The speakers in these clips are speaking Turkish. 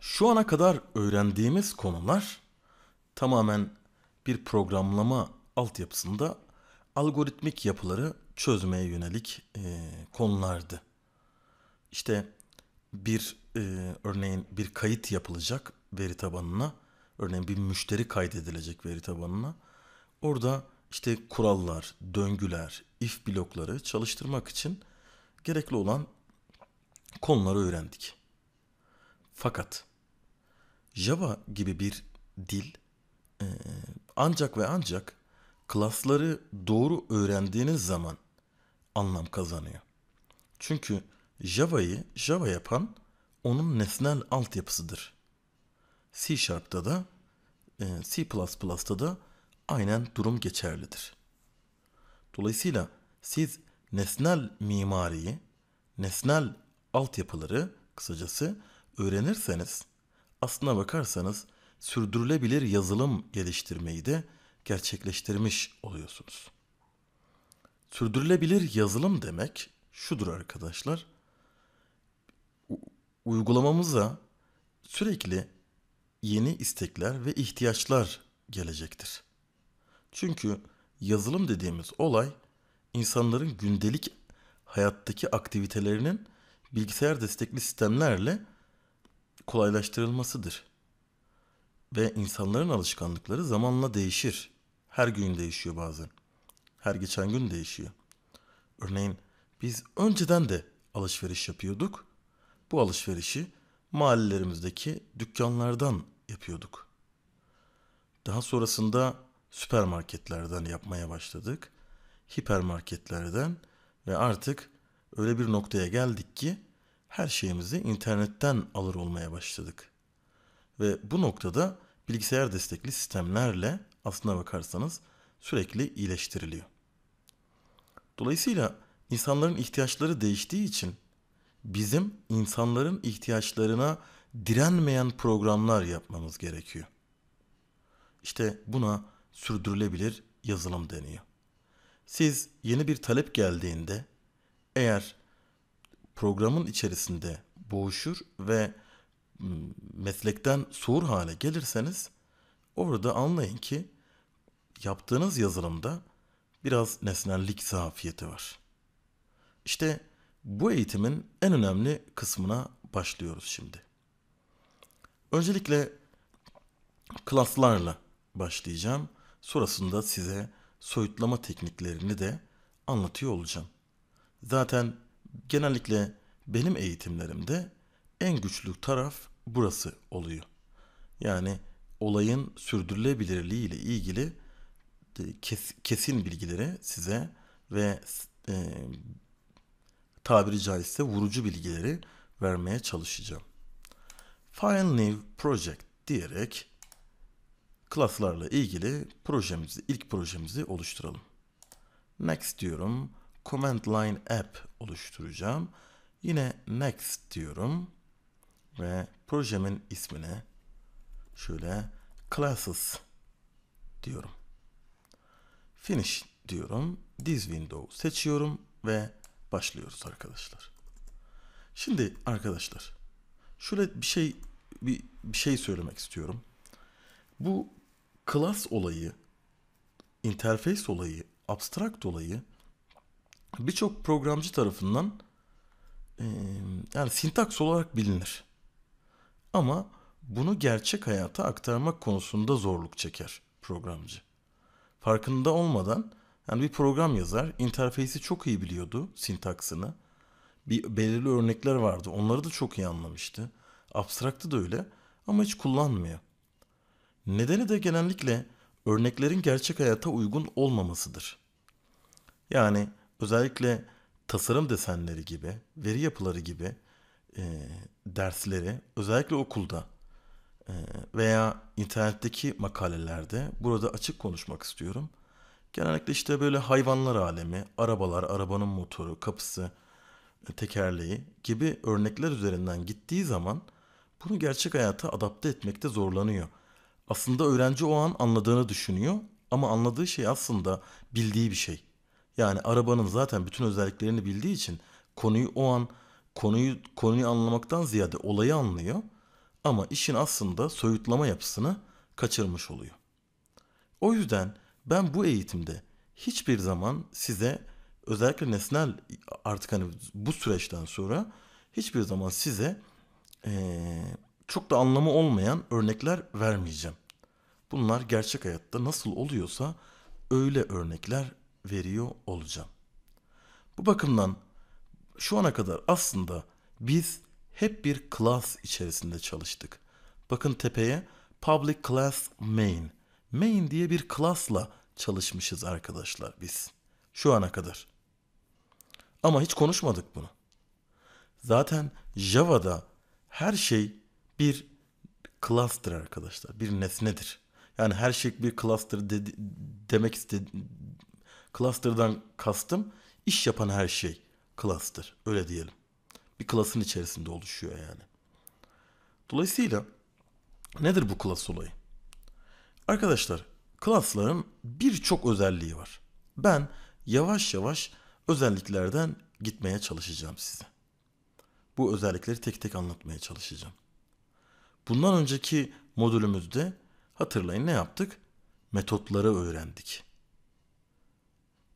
şu ana kadar öğrendiğimiz konular tamamen bir programlama altyapısında algoritmik yapıları çözmeye yönelik e, konulardı. İşte bir e, örneğin bir kayıt yapılacak veri tabanına, örneğin bir müşteri kaydedilecek veri tabanına. Orada işte kurallar, döngüler, if blokları çalıştırmak için gerekli olan konuları öğrendik. Fakat Java gibi bir dil e, ancak ve ancak klasları doğru öğrendiğiniz zaman anlam kazanıyor. Çünkü Java'yı Java yapan onun nesnel altyapısıdır. C Sharp'ta da e, C++'da da aynen durum geçerlidir. Dolayısıyla siz nesnel mimariyi, nesnel altyapıları kısacası öğrenirseniz aslına bakarsanız sürdürülebilir yazılım geliştirmeyi de gerçekleştirmiş oluyorsunuz. Sürdürülebilir yazılım demek şudur arkadaşlar. Uygulamamıza sürekli yeni istekler ve ihtiyaçlar gelecektir. Çünkü yazılım dediğimiz olay insanların gündelik hayattaki aktivitelerinin bilgisayar destekli sistemlerle kolaylaştırılmasıdır. Ve insanların alışkanlıkları zamanla değişir. Her gün değişiyor bazen. Her geçen gün değişiyor. Örneğin biz önceden de alışveriş yapıyorduk. Bu alışverişi mahallelerimizdeki dükkanlardan yapıyorduk. Daha sonrasında süpermarketlerden yapmaya başladık. Hipermarketlerden ve artık öyle bir noktaya geldik ki her şeyimizi internetten alır olmaya başladık. Ve bu noktada bilgisayar destekli sistemlerle aslına bakarsanız sürekli iyileştiriliyor. Dolayısıyla insanların ihtiyaçları değiştiği için bizim insanların ihtiyaçlarına direnmeyen programlar yapmamız gerekiyor. İşte buna sürdürülebilir yazılım deniyor. Siz yeni bir talep geldiğinde eğer programın içerisinde boğuşur ve meslekten soğur hale gelirseniz orada anlayın ki yaptığınız yazılımda biraz nesnellik zafiyeti var. İşte bu eğitimin en önemli kısmına başlıyoruz şimdi. Öncelikle klaslarla başlayacağım. Sonrasında size soyutlama tekniklerini de anlatıyor olacağım. Zaten genellikle benim eğitimlerimde en güçlü taraf burası oluyor. Yani olayın sürdürülebilirliği ile ilgili e, kesin bilgileri size ve e, tabiri caizse vurucu bilgileri vermeye çalışacağım. File New Project diyerek klaslarla ilgili projemizi, ilk projemizi oluşturalım. Next diyorum. Command Line App oluşturacağım. Yine Next diyorum ve projemin ismine şöyle Classes diyorum. Finish diyorum. This window seçiyorum ve başlıyoruz arkadaşlar. Şimdi arkadaşlar şöyle bir şey bir, bir şey söylemek istiyorum. Bu class olayı, interface olayı, abstract olayı birçok programcı tarafından yani sintaks olarak bilinir. Ama bunu gerçek hayata aktarmak konusunda zorluk çeker programcı. Farkında olmadan yani bir program yazar interfeysi çok iyi biliyordu sintaksını. Bir belirli örnekler vardı. Onları da çok iyi anlamıştı. Abstraktı da öyle ama hiç kullanmıyor. Nedeni de genellikle örneklerin gerçek hayata uygun olmamasıdır. Yani özellikle tasarım desenleri gibi, veri yapıları gibi e, dersleri özellikle okulda e, veya internetteki makalelerde burada açık konuşmak istiyorum. Genellikle işte böyle hayvanlar alemi, arabalar, arabanın motoru, kapısı, e, tekerleği gibi örnekler üzerinden gittiği zaman bunu gerçek hayata adapte etmekte zorlanıyor. Aslında öğrenci o an anladığını düşünüyor ama anladığı şey aslında bildiği bir şey. Yani arabanın zaten bütün özelliklerini bildiği için konuyu o an konuyu konuyu anlamaktan ziyade olayı anlıyor ama işin aslında soyutlama yapısını kaçırmış oluyor. O yüzden ben bu eğitimde hiçbir zaman size özellikle nesnel artık hani bu süreçten sonra hiçbir zaman size ee, çok da anlamı olmayan örnekler vermeyeceğim. Bunlar gerçek hayatta nasıl oluyorsa öyle örnekler veriyor olacağım. Bu bakımdan şu ana kadar aslında biz hep bir class içerisinde çalıştık. Bakın tepeye public class main. Main diye bir class'la çalışmışız arkadaşlar biz. Şu ana kadar. Ama hiç konuşmadık bunu. Zaten Java'da her şey bir class'tır arkadaşlar. Bir nesnedir. Yani her şey bir cluster de, demek istedim. Cluster'dan kastım iş yapan her şey cluster öyle diyelim. Bir klasın içerisinde oluşuyor yani. Dolayısıyla nedir bu klas olayı? Arkadaşlar klasların birçok özelliği var. Ben yavaş yavaş özelliklerden gitmeye çalışacağım size. Bu özellikleri tek tek anlatmaya çalışacağım. Bundan önceki modülümüzde hatırlayın ne yaptık? Metotları öğrendik.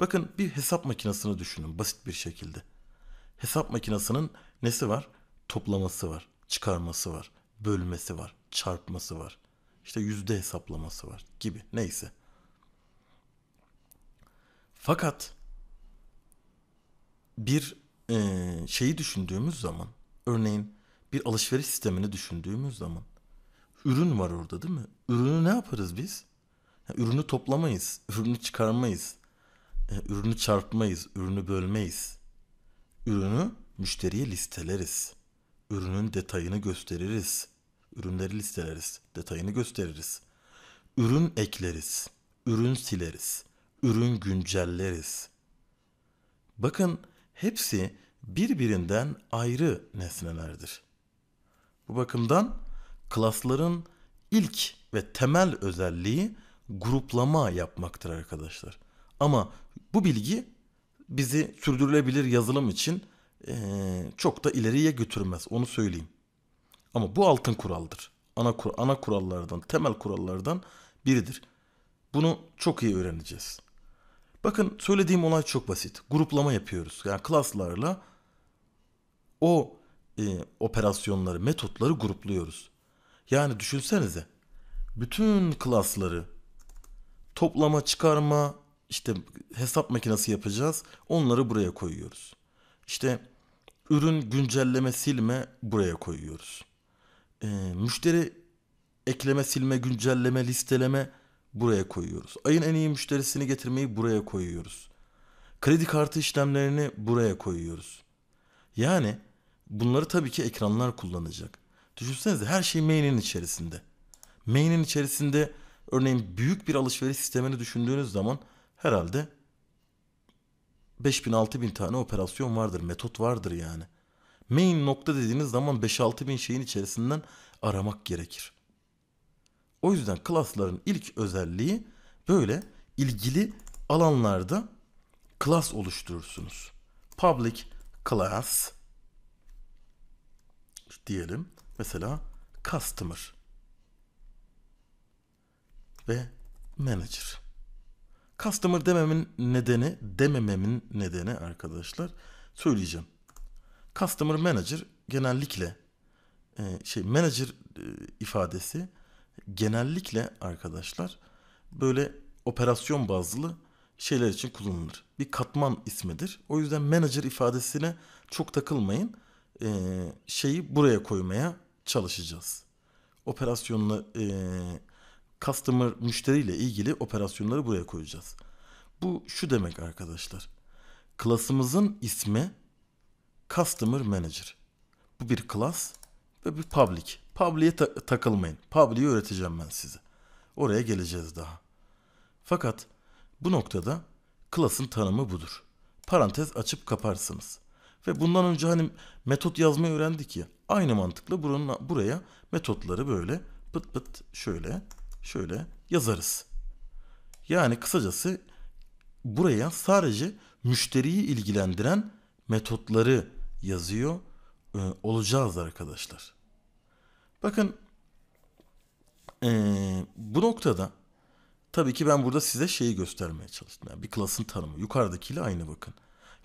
Bakın bir hesap makinesini düşünün basit bir şekilde. Hesap makinesinin nesi var? Toplaması var, çıkarması var, bölmesi var, çarpması var. İşte yüzde hesaplaması var gibi neyse. Fakat bir e, şeyi düşündüğümüz zaman örneğin bir alışveriş sistemini düşündüğümüz zaman ürün var orada değil mi? Ürünü ne yaparız biz? Yani ürünü toplamayız, ürünü çıkarmayız ürünü çarpmayız, ürünü bölmeyiz. Ürünü müşteriye listeleriz. Ürünün detayını gösteririz. Ürünleri listeleriz, detayını gösteririz. Ürün ekleriz, ürün sileriz, ürün güncelleriz. Bakın hepsi birbirinden ayrı nesnelerdir. Bu bakımdan klasların ilk ve temel özelliği gruplama yapmaktır arkadaşlar. Ama bu bilgi bizi sürdürülebilir yazılım için çok da ileriye götürmez onu söyleyeyim. Ama bu altın kuraldır. Ana, kur, ana kurallardan, temel kurallardan biridir. Bunu çok iyi öğreneceğiz. Bakın söylediğim olay çok basit. Gruplama yapıyoruz. Yani klaslarla o e, operasyonları, metotları grupluyoruz. Yani düşünsenize bütün klasları toplama, çıkarma, işte hesap makinesi yapacağız. Onları buraya koyuyoruz. İşte ürün güncelleme silme buraya koyuyoruz. E, müşteri ekleme silme güncelleme listeleme buraya koyuyoruz. Ayın en iyi müşterisini getirmeyi buraya koyuyoruz. Kredi kartı işlemlerini buraya koyuyoruz. Yani bunları tabii ki ekranlar kullanacak. Düşünsenize her şey main'in içerisinde. Main'in içerisinde örneğin büyük bir alışveriş sistemini düşündüğünüz zaman herhalde 5000-6000 tane operasyon vardır, metot vardır yani. Main nokta dediğiniz zaman 5-6 bin şeyin içerisinden aramak gerekir. O yüzden klasların ilk özelliği böyle ilgili alanlarda klas oluşturursunuz. Public class diyelim mesela customer ve manager. Customer dememin nedeni, demememin nedeni arkadaşlar söyleyeceğim. Customer Manager genellikle e, şey manager e, ifadesi genellikle arkadaşlar böyle operasyon bazlı şeyler için kullanılır. Bir katman ismidir. O yüzden manager ifadesine çok takılmayın. E, şeyi buraya koymaya çalışacağız. Operasyonla e, customer müşteriyle ilgili operasyonları buraya koyacağız. Bu şu demek arkadaşlar. Klasımızın ismi customer manager. Bu bir class ve bir public. Public'e ta- takılmayın. Public'i öğreteceğim ben size. Oraya geleceğiz daha. Fakat bu noktada klasın tanımı budur. Parantez açıp kaparsınız. Ve bundan önce hani metot yazmayı öğrendik ya. Aynı mantıkla buranın, buraya metotları böyle pıt pıt şöyle şöyle yazarız. Yani kısacası buraya sadece müşteriyi ilgilendiren metotları yazıyor e, olacağız arkadaşlar. Bakın e, bu noktada tabii ki ben burada size şeyi göstermeye çalıştım. Yani bir klasın tanımı yukarıdakiyle aynı bakın.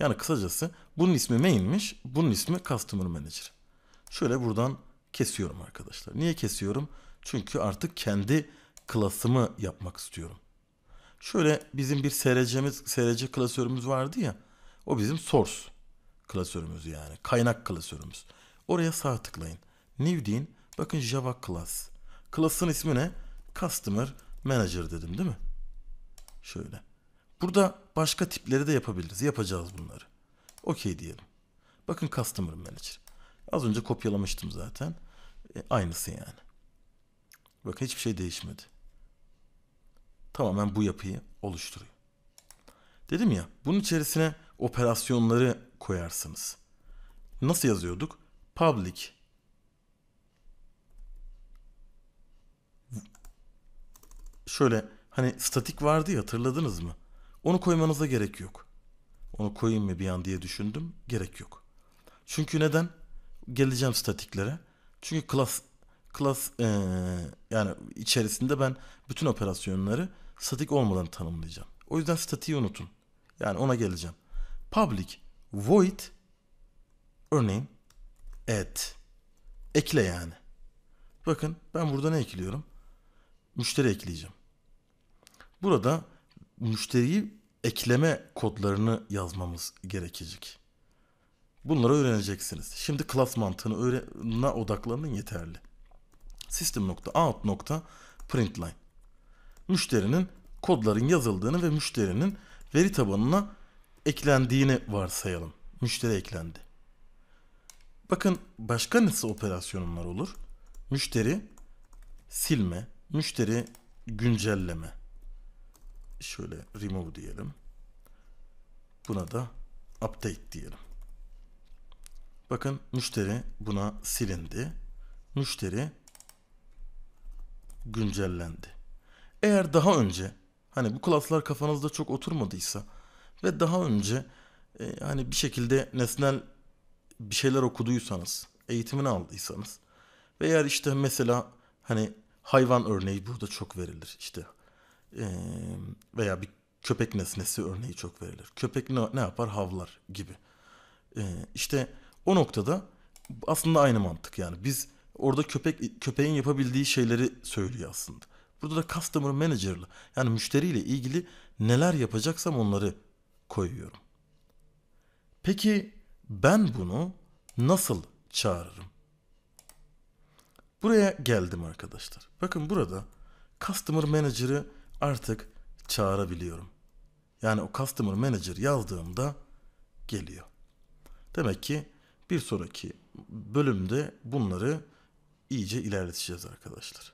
Yani kısacası bunun ismi main'miş, bunun ismi customer manager. Şöyle buradan kesiyorum arkadaşlar. Niye kesiyorum? Çünkü artık kendi klasımı yapmak istiyorum. Şöyle bizim bir SRC'miz, SRC klasörümüz vardı ya. O bizim source klasörümüz yani. Kaynak klasörümüz. Oraya sağ tıklayın. New deyin. Bakın Java class. Class'ın ismi ne? Customer Manager dedim değil mi? Şöyle. Burada başka tipleri de yapabiliriz. Yapacağız bunları. Okey diyelim. Bakın Customer Manager. Az önce kopyalamıştım zaten. E, aynısı yani. Bakın hiçbir şey değişmedi tamamen bu yapıyı oluşturuyor. Dedim ya bunun içerisine operasyonları koyarsınız. Nasıl yazıyorduk? Public şöyle hani statik vardı ya hatırladınız mı? Onu koymanıza gerek yok. Onu koyayım mı bir an diye düşündüm. Gerek yok. Çünkü neden? Geleceğim statiklere. Çünkü class class ee, yani içerisinde ben bütün operasyonları statik olmadan tanımlayacağım. O yüzden statiği unutun. Yani ona geleceğim. Public void örneğin add ekle yani. Bakın ben burada ne ekliyorum? Müşteri ekleyeceğim. Burada müşteriyi ekleme kodlarını yazmamız gerekecek. Bunları öğreneceksiniz. Şimdi class mantığını mantığına odaklanın yeterli. System.out.println müşterinin kodların yazıldığını ve müşterinin veri tabanına eklendiğini varsayalım. Müşteri eklendi. Bakın başka nasıl operasyonlar olur? Müşteri silme, müşteri güncelleme. Şöyle remove diyelim. Buna da update diyelim. Bakın müşteri buna silindi. Müşteri güncellendi. Eğer daha önce hani bu klaslar kafanızda çok oturmadıysa ve daha önce e, hani bir şekilde nesnel bir şeyler okuduysanız, eğitimini aldıysanız ve eğer işte mesela hani hayvan örneği burada çok verilir işte e, veya bir köpek nesnesi örneği çok verilir. Köpek ne, ne yapar? Havlar gibi. E, işte o noktada aslında aynı mantık yani biz orada köpek köpeğin yapabildiği şeyleri söylüyor aslında. Burada da customer Manager'lı, yani müşteriyle ilgili neler yapacaksam onları koyuyorum. Peki ben bunu nasıl çağırırım? Buraya geldim arkadaşlar. Bakın burada customer manager'ı artık çağırabiliyorum. Yani o customer manager yazdığımda geliyor. Demek ki bir sonraki bölümde bunları iyice ilerleteceğiz arkadaşlar.